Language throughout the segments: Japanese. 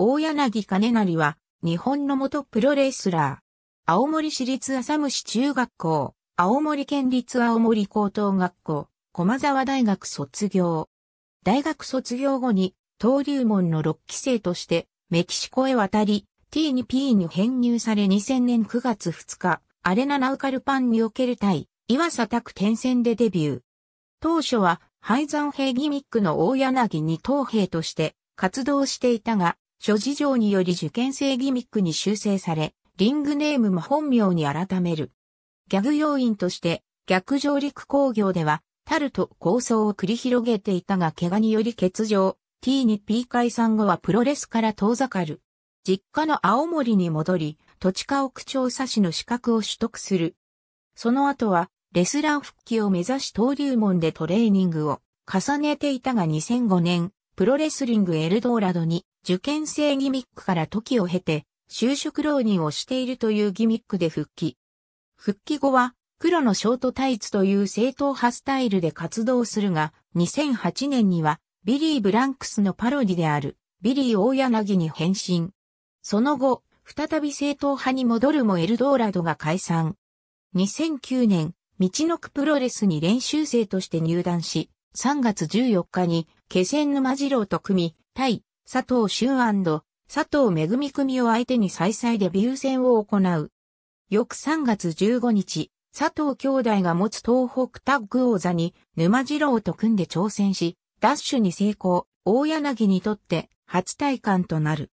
大柳金成は、日本の元プロレスラー。青森市立浅虫中学校、青森県立青森高等学校、駒沢大学卒業。大学卒業後に、登竜門の6期生として、メキシコへ渡り、T2P に編入され2000年9月2日、アレナナウカルパンにおける対、岩佐拓転戦でデビュー。当初は、廃山兵ギミックの大柳に東兵として活動していたが、諸事情により受験生ギミックに修正され、リングネームも本名に改める。ギャグ要因として、逆上陸工業では、タルト構想を繰り広げていたが怪我により欠場、T に P 解散後はプロレスから遠ざかる。実家の青森に戻り、土地家屋調査士の資格を取得する。その後は、レスラー復帰を目指し登竜門でトレーニングを重ねていたが2005年、プロレスリングエルドーラドに受験生ギミックから時を経て就職浪人をしているというギミックで復帰。復帰後は黒のショートタイツという正統派スタイルで活動するが、2008年にはビリー・ブランクスのパロディであるビリー・大柳に変身。その後、再び正統派に戻るもエルドーラドが解散。2009年、道のくプロレスに練習生として入団し、3月14日に気仙沼二郎と組、対佐藤俊佐藤恵組を相手に再々デビュー戦を行う。翌3月15日、佐藤兄弟が持つ東北タッグ王座に沼次郎と組んで挑戦し、ダッシュに成功、大柳にとって初体感となる。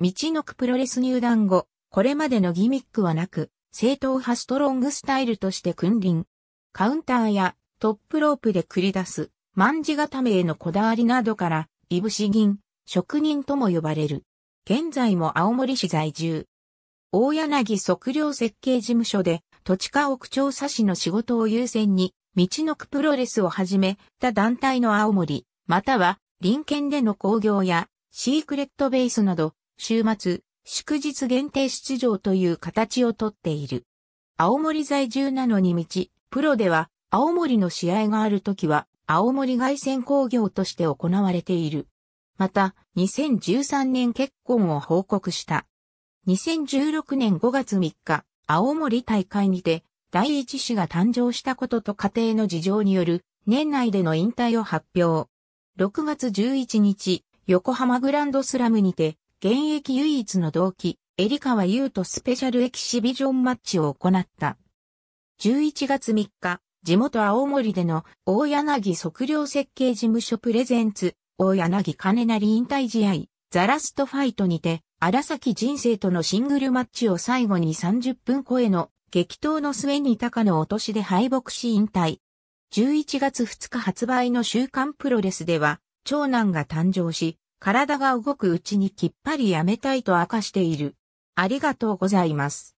道のくプロレス入団後、これまでのギミックはなく、正統派ストロングスタイルとして君臨。カウンターやトップロープで繰り出す万字固めへのこだわりなどから、いぶし銀、職人とも呼ばれる。現在も青森市在住。大柳測量設計事務所で、土地家屋調査士の仕事を優先に、道のくプロレスをはじめた団体の青森、または、林県での工業や、シークレットベースなど、週末、祝日限定出場という形をとっている。青森在住なのに道、プロでは、青森の試合があるときは、青森外線工業として行われている。また、2013年結婚を報告した。2016年5月3日、青森大会にて、第一子が誕生したことと家庭の事情による、年内での引退を発表。6月11日、横浜グランドスラムにて、現役唯一の同期、エリカワ優とスペシャルエキシビジョンマッチを行った。11月3日、地元青森での大柳測量設計事務所プレゼンツ、大柳金成引退試合、ザラストファイトにて、荒崎人生とのシングルマッチを最後に30分超えの激闘の末に高野落としで敗北し引退。11月2日発売の週刊プロレスでは、長男が誕生し、体が動くうちにきっぱりやめたいと明かしている。ありがとうございます。